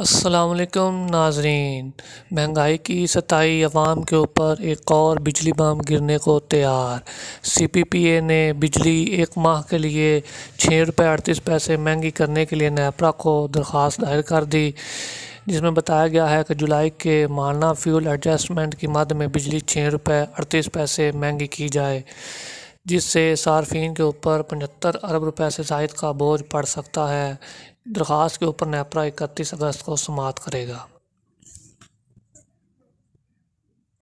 असलकम नाजरीन महंगाई की सताई आवाम के ऊपर एक और बिजली बम गिरने को तैयार सी पी पी ए ने बिजली एक माह के लिए छः रुपये अड़तीस पैसे महंगी करने के लिए नैपरा को दरख्वास्त दायर कर दी जिसमें बताया गया है कि जुलाई के माहाना फ्यूल एडजस्टमेंट की मद में बिजली छः रुपये अड़तीस पैसे महंगी की जाए जिससे सार्फिन के ऊपर पचहत्तर अरब रुपये से जायद का बोझ पड़ सकता है दरख्वास्त के ऊपर नेपरा इकतीस अगस्त को समाप्त करेगा